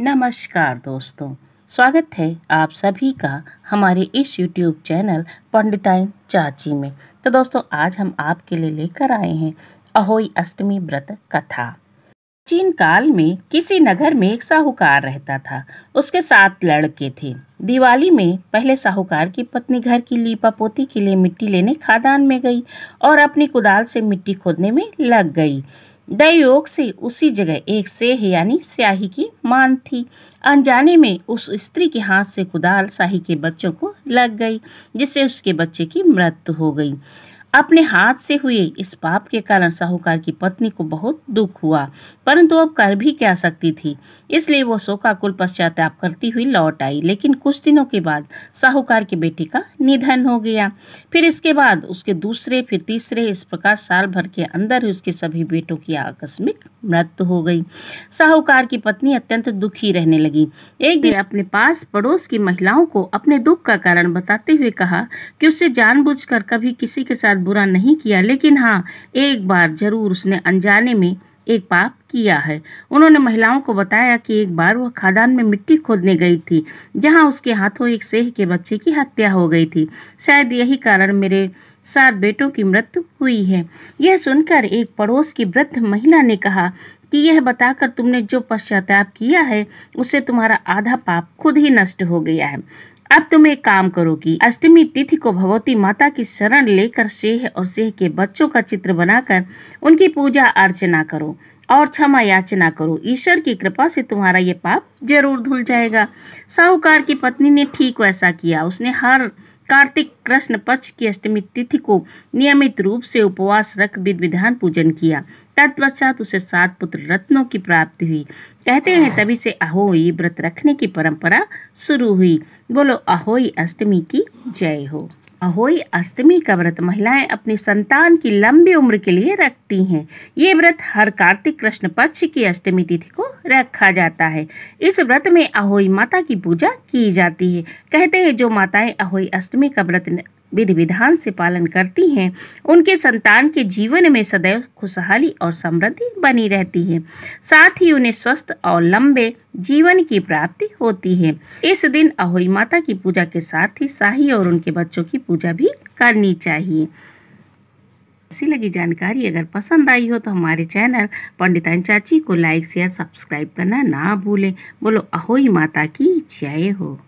नमस्कार दोस्तों स्वागत है आप सभी का हमारे इस यूट्यूब चैनल पंडिताइन चाची में तो दोस्तों आज हम आपके लिए लेकर आए हैं अहोई अष्टमी व्रत कथा प्राचीन काल में किसी नगर में एक साहूकार रहता था उसके साथ लड़के थे दिवाली में पहले साहूकार की पत्नी घर की लीपा पोती के लिए मिट्टी लेने खादान में गई और अपनी कुदाल से मिट्टी खोदने में लग गई दयोग से उसी जगह एक सेह यानी स्याही की मान थी अनजाने में उस स्त्री के हाथ से कुदाल शाही के बच्चों को लग गई जिससे उसके बच्चे की मृत्यु हो गई अपने हाथ से हुए इस पाप के कारण साहूकार की पत्नी को बहुत दुख हुआ परंतु अब कर भी क्या सकती थी इसलिए वो शोकाकुल पश्चाताप करती हुई लौट आई लेकिन कुछ दिनों के बाद साहूकार के बेटे का निधन हो गया फिर इसके बाद उसके दूसरे फिर तीसरे इस प्रकार साल भर के अंदर ही उसके सभी बेटों की आकस्मिक मृत्यु हो गई साहूकार की पत्नी अत्यंत दुखी रहने लगी एक दिन अपने पास पड़ोस की महिलाओं को अपने दुख का कारण बताते हुए कहा कि उसे जानबूझकर कभी किसी के साथ बुरा नहीं किया लेकिन हाँ एक बार जरूर उसने अनजाने में एक पाप किया है उन्होंने महिलाओं को बताया कि एक बार वह खादान में मिट्टी खोदने गई थी जहां उसके हाथों एक सेह के बच्चे की हत्या हो गई थी शायद यही कारण मेरे सात बेटों की मृत्यु हुई है यह सुनकर एक पड़ोस की वृद्ध महिला ने कहा कि यह बताकर तुमने जो पश्चाताप किया है उससे तुम्हारा आधा पाप खुद ही नष्ट हो गया है अब तुम एक काम करो कि अष्टमी तिथि को भगवती माता की शरण लेकर सेह और सेह के बच्चों का चित्र बनाकर उनकी पूजा अर्चना करो और क्षमा याचना करो ईश्वर की कृपा से तुम्हारा ये पाप जरूर धुल जाएगा साहूकार की पत्नी ने ठीक वैसा किया उसने हर कार्तिक कृष्ण पक्ष की अष्टमी तिथि को नियमित रूप से उपवास रख विधि विधान पूजन किया तत्पश्चात उसे सात पुत्र रत्नों की प्राप्ति हुई कहते हैं तभी से अहोई व्रत रखने की परंपरा शुरू हुई बोलो अहोई अष्टमी की जय हो अहोई अष्टमी का व्रत महिलाएं अपनी संतान की लंबी उम्र के लिए रखती हैं ये व्रत हर कार्तिक कृष्ण पक्ष की अष्टमी तिथि को रखा जाता है इस व्रत में अहोई माता की पूजा की जाती है कहते हैं जो माताएं अहोई अष्टमी का व्रत विधि विधान से पालन करती हैं उनके संतान के जीवन में सदैव खुशहाली और समृद्धि बनी रहती है साथ ही उन्हें स्वस्थ और लंबे जीवन की प्राप्ति होती है इस दिन अहोई माता की पूजा के साथ ही शाही और उनके बच्चों की पूजा भी करनी चाहिए ऐसी लगी जानकारी अगर पसंद आई हो तो हमारे चैनल पंडित चाची को लाइक शेयर सब्सक्राइब करना ना भूलें बोलो अहोई माता की जय हो